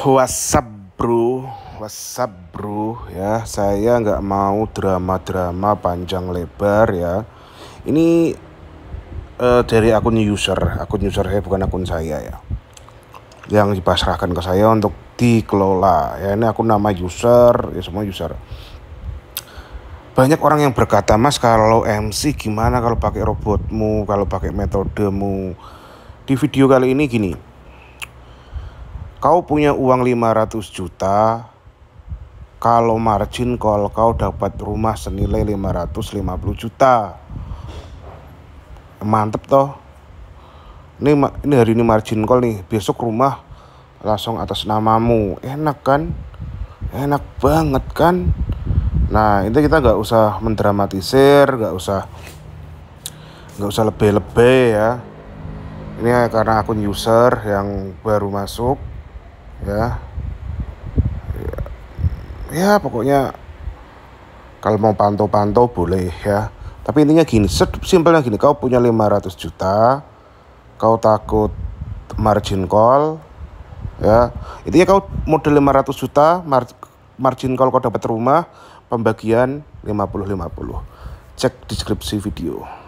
WhatsApp bro, WhatsApp bro ya saya nggak mau drama-drama panjang lebar ya ini uh, dari akun user akun user saya bukan akun saya ya yang dipasrahkan ke saya untuk dikelola ya ini akun nama user ya semua user banyak orang yang berkata mas kalau MC gimana kalau pakai robotmu kalau pakai metodemu di video kali ini gini Kau punya uang 500 juta, kalau margin call kau dapat rumah senilai 550 juta. Mantep toh. Ini, ini hari ini margin call nih, besok rumah langsung atas namamu. Enak kan? Enak banget kan? Nah itu kita nggak usah mendramatisir, nggak usah nggak usah lebih-lebih ya. Ini karena akun user yang baru masuk. Ya. ya ya pokoknya kalau mau pantau-pantau boleh ya tapi intinya gini simpelnya gini kau punya 500 juta kau takut margin call ya intinya kau model 500 juta mar margin call kau dapat rumah pembagian 50-50 cek deskripsi video